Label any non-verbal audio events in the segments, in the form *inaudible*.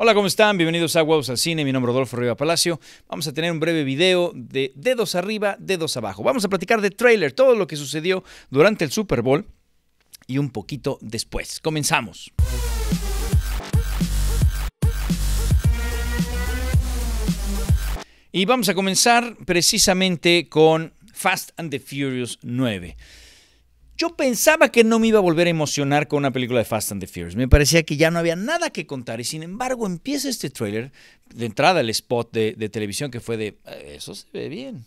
Hola, ¿cómo están? Bienvenidos a Huevos al Cine. Mi nombre es Rodolfo Riva Palacio. Vamos a tener un breve video de dedos arriba, dedos abajo. Vamos a platicar de trailer, todo lo que sucedió durante el Super Bowl y un poquito después. Comenzamos. Y vamos a comenzar precisamente con Fast and the Furious 9. Yo pensaba que no me iba a volver a emocionar con una película de Fast and the Furious. Me parecía que ya no había nada que contar. Y sin embargo, empieza este tráiler, de entrada el spot de, televisión que fue de, eh, eso se ve bien,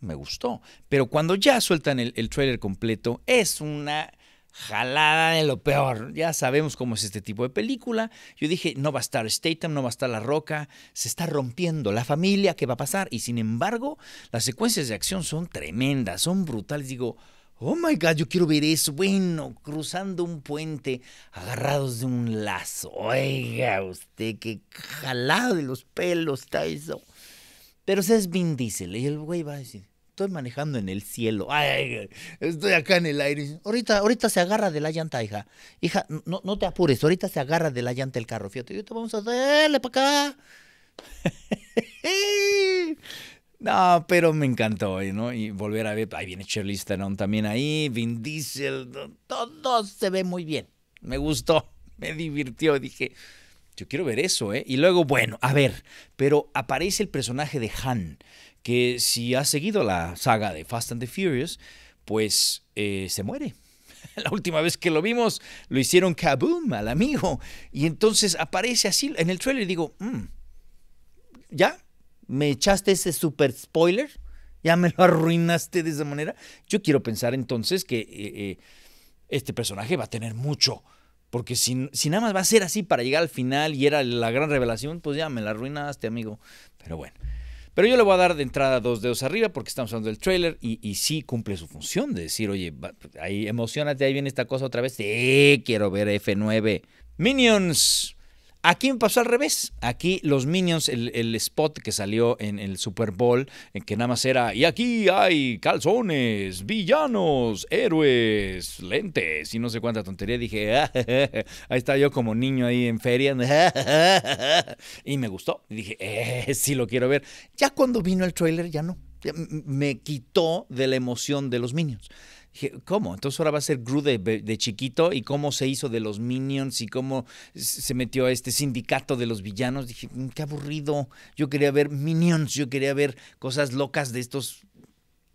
me gustó. Pero cuando ya sueltan el, el tráiler completo, es una jalada de lo peor. Ya sabemos cómo es este tipo de película. Yo dije, no va a estar Statham, no va a estar La Roca, se está rompiendo la familia, ¿qué va a pasar? Y sin embargo, las secuencias de acción son tremendas, son brutales. Digo, Oh my God, yo quiero ver eso. Bueno, cruzando un puente, agarrados de un lazo. Oiga, usted, qué jalado de los pelos está eso. Pero se es Vin Y el güey va a decir: Estoy manejando en el cielo. estoy acá en el aire. Ahorita, ahorita se agarra de la llanta, hija. Hija, no, no te apures. Ahorita se agarra de la llanta el carro. Fíjate, yo vamos a darle para acá. *laughs* *laughs* No, pero me encantó, ¿no? Y volver a ver, ahí viene Charlize Theron también ahí, Vin Diesel, todo se ve muy bien. Me gustó, *laughs* me divirtió, dije, yo quiero ver eso, ¿eh? Y luego, bueno, a ver, pero aparece el personaje de Han, que si ha seguido la saga de Fast and the Furious, pues eh, se muere. *laughs* La última vez que lo vimos, lo hicieron kaboom al amigo. Y entonces aparece así en el trailer y digo, mm, ¿ya? me echaste ese super spoiler, ya me lo *laughs* arruinaste de esa manera. Yo quiero pensar entonces que eh, eh, este personaje va a tener mucho. Porque si, nada más va a ser así para llegar al final y era la gran revelación, pues ya me la arruinaste, amigo. Pero bueno. Pero yo le voy a dar de entrada dos dedos arriba porque estamos hablando del trailer y, y sí cumple su función de decir, oye, pues, ahí emocionate, ahí viene esta cosa otra vez. Sí, quiero ver F9. Minions. Aquí me pasó al revés. Aquí los Minions, el, spot que salió en el Super Bowl, en eh, que nada más era, y aquí hay calzones, villanos, héroes, lentes y no sé cuánta tontería. Dije, *laughs* ah, ahí estaba yo como niño ahí en feria. *laughs* Y me gustó. dije, eh, sí lo quiero ver. Ya cuando vino el trailer, ya no. Me quitó de la emoción de los Minions. Dije, ¿cómo? Entonces ahora va a ser Gru de, chiquito y cómo se hizo de los Minions y cómo se metió a este sindicato de los villanos. Dije, mm, qué aburrido. Yo quería ver Minions, yo quería ver cosas locas de estos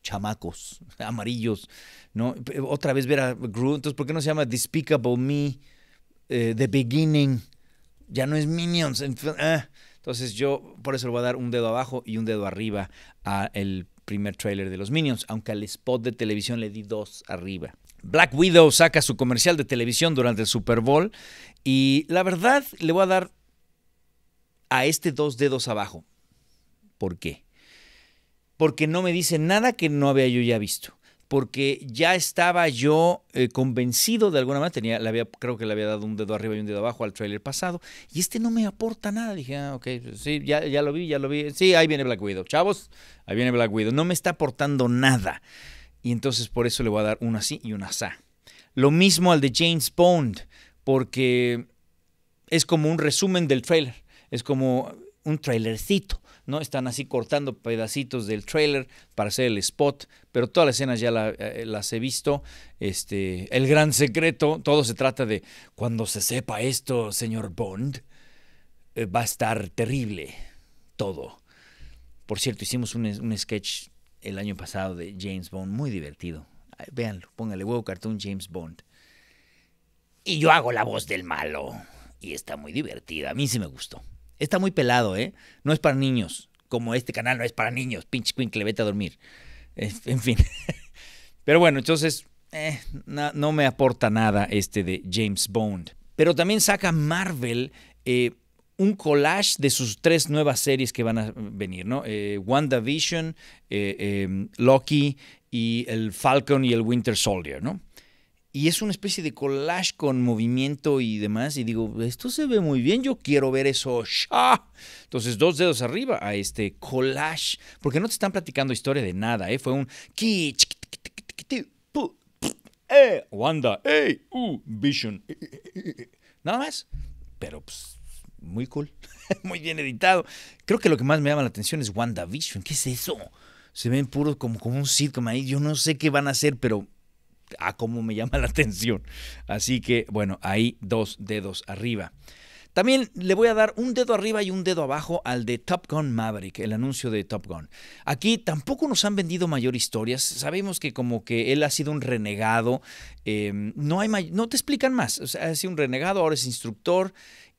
chamacos *laughs* amarillos, ¿no? Otra vez ver a Gru. Entonces, ¿por qué no se llama Despicable Me, eh, The Beginning? Ya no es Minions. Ah. Entonces yo por eso le voy a dar un dedo abajo y un dedo arriba a el primer tráiler de los Minions, aunque al spot de televisión le di dos arriba. Black Widow saca su comercial de televisión durante el Super Bowl y la verdad le voy a dar a este dos dedos abajo. ¿Por qué? Porque no me dice nada que no había yo ya visto porque ya estaba yo eh, convencido de alguna manera, había, creo que le había dado un dedo arriba y un dedo abajo al trailer pasado, y este no me aporta nada. Dije, ah, ok, pues sí, ya, ya lo vi, ya lo vi. Sí, ahí viene Black Widow, chavos, ahí viene Black Widow. No me está aportando nada. Y entonces por eso le voy a dar una así y una sa. Lo mismo al de James Bond, porque es como un resumen del trailer. Es como, un trailercito, ¿no? Están así cortando pedacitos del trailer para hacer el spot, pero todas las escenas ya eh, las he visto. Este, el gran secreto, todo se trata de cuando se sepa esto, señor Bond, eh, va a estar terrible todo. Por cierto, hicimos un, sketch el año pasado de James Bond, muy divertido. Véanlo, póngale huevo cartón James Bond. Y yo hago la voz del malo. Y está muy divertida. A mí sí me gustó. Está muy pelado, ¿eh? No es para niños. Como este canal no es para niños. Pinche Queen, le vete a dormir. en fin. *laughs* Pero bueno, entonces eh, no, me aporta nada este de James Bond. Pero también saca Marvel eh, un collage de sus tres nuevas series que van a venir, ¿no? Wanda eh, WandaVision, Loki y el Falcon y el Winter Soldier, ¿no? y es una especie de collage con movimiento y demás. Y digo, esto se ve muy bien, yo quiero ver eso. Entonces, dos dedos arriba a este collage, porque no te están platicando historia de nada, ¿eh? Fue un eh, Wanda, Vision. Nada más, pero pues, muy cool, *laughs* muy bien editado. Creo que lo que más me llama la atención es WandaVision. ¿Qué es eso? Se ven puros como, como un sitcom ahí. Yo no sé qué van a hacer, pero a cómo me llama la *laughs* atención. Así que, bueno, ahí dos dedos arriba. También le voy a dar un dedo arriba y un dedo abajo al de Top Gun Maverick, el anuncio de Top Gun. Aquí tampoco nos han vendido mayor historias. Sabemos que como que él ha sido un renegado. Em, no, hay no te explican más. O sea, ha sido un renegado, ahora es instructor.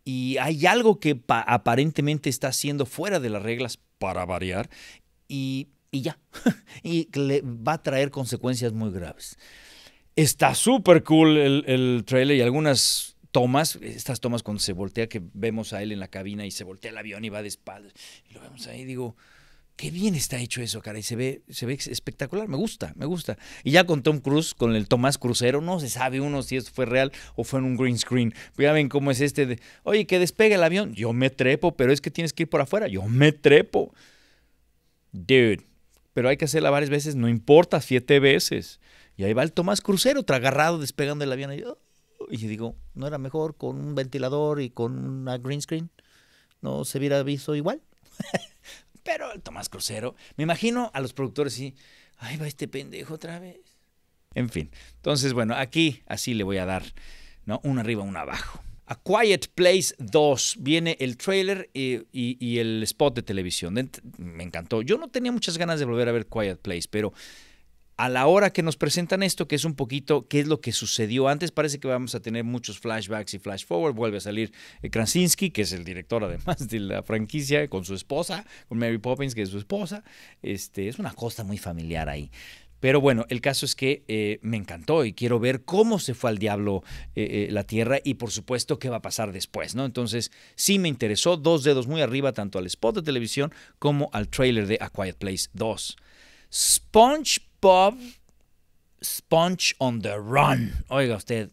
Y hay algo que aparentemente está haciendo fuera de las reglas, para variar. Y y ya. *laughs* y le va a traer consecuencias muy graves. Está súper cool el, trailer y algunas tomas, estas tomas cuando se voltea, que vemos a él en la cabina y se voltea el avión y va de espaldas. Y lo vemos ahí, digo, qué bien está hecho eso, cara. Y se ve, se ve espectacular, me gusta, me gusta. Y ya con Tom Cruise, con el Tomás Crucero, no se sabe uno si eso fue real o fue en un green screen. Ya ven cómo es este de, oye, que despegue el avión. Yo me trepo, pero es que tienes que ir por afuera. Yo me trepo. Dude, pero hay que hacerla varias veces, no importa, siete veces. Y ahí va el Tomás Crucero, tragarrado, despegando el avión. Oh, y digo, ¿no era mejor con un ventilador y con una green screen? ¿No se hubiera visto igual? *laughs* Pero el Tomás Crucero, me imagino a los productores y ahí va este pendejo otra vez. En fin, entonces bueno, aquí así le voy a dar, ¿no? Un arriba, un abajo. A Quiet Place 2 viene el trailer eh, y, y el spot de televisión. Me encantó. Yo no tenía muchas ganas de volver a ver Quiet Place, pero a la hora que nos presentan esto, que es un poquito qué es lo que sucedió antes, parece que vamos a tener muchos flashbacks y flash forward. Vuelve a salir eh, Krasinski, que es el director además de la franquicia, con su esposa, con Mary Poppins, que es su esposa. Este, es una cosa muy familiar ahí. Pero bueno, el caso es que eh, me encantó y quiero ver cómo se fue al diablo eh, la Tierra y por supuesto qué va a pasar después, ¿no? Entonces sí me interesó, dos dedos muy arriba tanto al spot de televisión como al trailer de A Quiet Place 2. Sponge Bob Sponge on the Run. Oiga usted,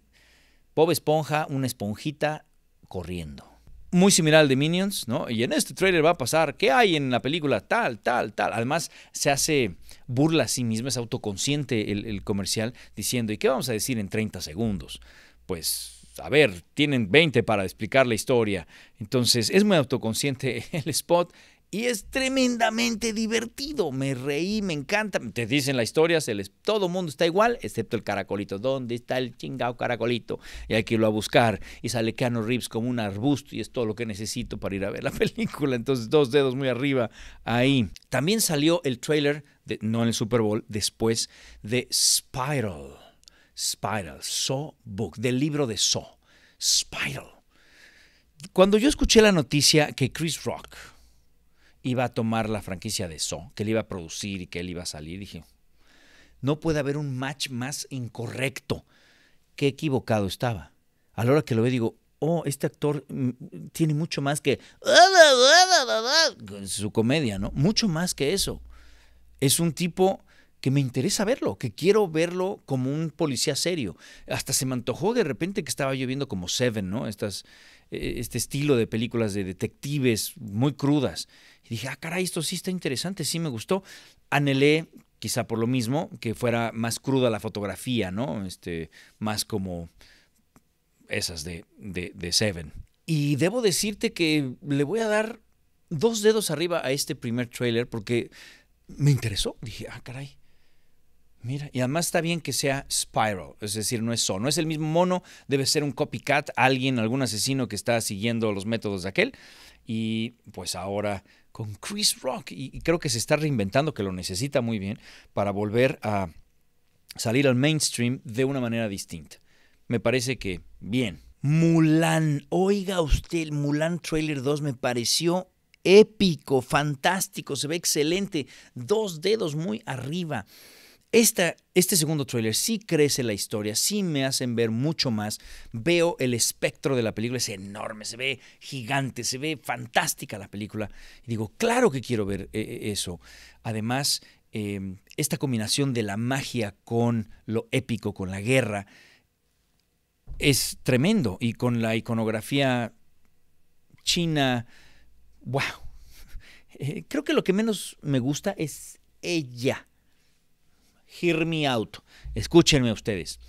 Bob Esponja, una esponjita corriendo. Muy similar al de Minions, ¿no? Y en este trailer va a pasar, ¿qué hay en la película? Tal, tal, tal. Además, se hace burla a sí mismo, es autoconsciente el, el comercial, diciendo, ¿y qué vamos a decir en 30 segundos? Pues a ver, tienen 20 para explicar la historia. Entonces, es muy autoconsciente *laughs* el spot y es tremendamente divertido. Me reí, me encanta. Te dicen la historia, se les, todo mundo está igual, excepto el caracolito. ¿Dónde está el chingado caracolito? Y hay que irlo a buscar. Y sale Keanu Reeves como un arbusto y es todo lo que necesito para ir a ver la *laughs* película. Entonces, dos dedos muy arriba ahí. También salió el trailer, de, no en el Super Bowl, después de Spiral. Spiral, So Book, del libro de So. Spiral. Cuando yo escuché la noticia que Chris Rock iba a tomar la franquicia de So, que él iba a producir y que él iba a salir. Dije, no puede haber un match más incorrecto. Qué equivocado estaba. A la hora que lo ve digo, oh, este actor mm, tiene mucho más que su comedia, ¿no? Mucho más que eso. Es un tipo que me interesa verlo, que quiero verlo como un policía serio. Hasta se me antojó de repente que estaba yo viendo como Seven, ¿no? E, este estilo de películas de detectives muy crudas. Y dije, ah, caray, esto sí está interesante, sí me gustó. Anhelé, quizá por lo mismo, que fuera más cruda la fotografía, ¿no? Este, más como esas de, de Seven. Y debo decirte que le voy a dar dos dedos arriba a este primer trailer porque me interesó. Dije, ah, caray, Mira, y además está bien que sea Spiral, es decir, no es solo, no es el mismo mono, debe ser un copycat, alguien, algún asesino que está siguiendo los métodos de aquel. Y pues ahora con Chris Rock, y, y creo que se está reinventando, que lo necesita muy bien, para volver a salir al mainstream de una manera distinta. Me parece que bien. Mulan, oiga usted, el Mulan Trailer 2 me pareció épico, fantástico, se ve excelente, dos dedos muy arriba este segundo tráiler sí crece la historia, sí me hacen ver mucho más. Veo el espectro de la película, es enorme, se ve gigante, se ve fantástica la película. Y digo, claro que quiero ver eh, eh, eso. Además, em, esta combinación de la magia con lo épico, con la guerra, es tremendo. Y con la iconografía china, wow. *laughs* Eh, creo que lo que menos me gusta es ella Hear Me Out. Escúchenme ustedes.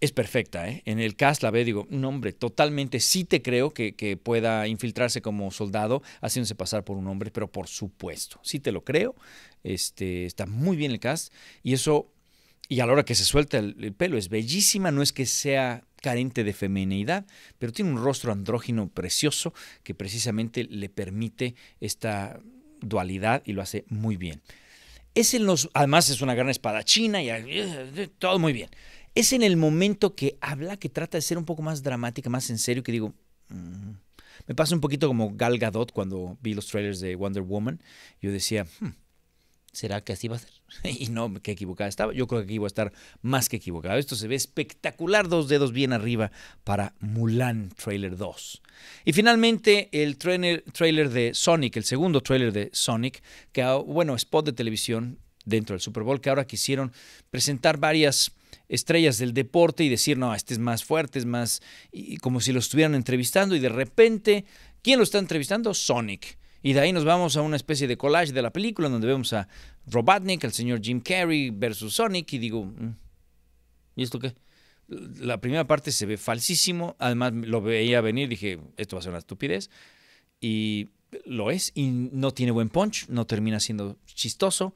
Es perfecta, ¿eh? En el cast la ve, digo, un hombre, totalmente sí te creo que, pueda infiltrarse como soldado haciéndose pasar por un hombre, pero por supuesto, sí te lo creo. Este, está muy bien el cast y eso, y a la hora que se suelta el, pelo, es bellísima, no es que sea carente de femineidad, pero tiene un rostro andrógino precioso que precisamente le permite esta dualidad y lo hace muy bien. Es en los, además es una gran espada china y todo muy bien. Es en el momento que habla, que trata de ser un poco más dramática, más en serio, que digo, mm, me pasa un poquito como Gal Gadot cuando vi los trailers de Wonder Woman. Yo decía, hmm, ¿será que así va a ser? *laughs* Y no, qué equivocada estaba. Yo creo que aquí voy a estar más que equivocado. Esto se ve espectacular, dos dedos bien arriba para Mulan Trailer 2. Y finalmente el trailer de Sonic, el segundo trailer de Sonic, que ah, bueno, spot de televisión dentro del Super Bowl, que ahora quisieron presentar varias estrellas del deporte y decir, no, este es más fuerte, es más, como si lo estuvieran entrevistando y de repente, ¿quién lo está entrevistando? Sonic. Y de ahí nos vamos a una especie de collage de la película donde vemos a Robotnik, al señor Jim Carrey versus Sonic y digo, mm, ¿y esto qué? La primera parte se ve falsísimo, además lo veía venir, dije, esto va a ser una estupidez. Y lo es y no tiene buen punch, no termina siendo chistoso,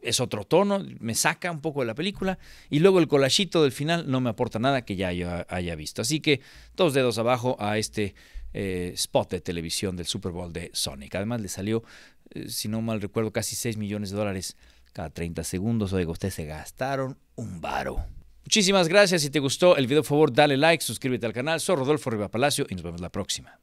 es otro tono, me saca un poco de la película y luego el collage del final no me aporta nada que ya haya visto. Así que dos dedos abajo a este eh, spot de televisión del Super Bowl de Sonic. Además le salió, eh, si no mal recuerdo, casi 6 millones de dólares cada 30 segundos. Oiga, ustedes se gastaron un varo. Muchísimas gracias. Si te gustó el video, por favor, dale like, suscríbete al canal. Soy Rodolfo Riva Palacio y nos vemos la próxima.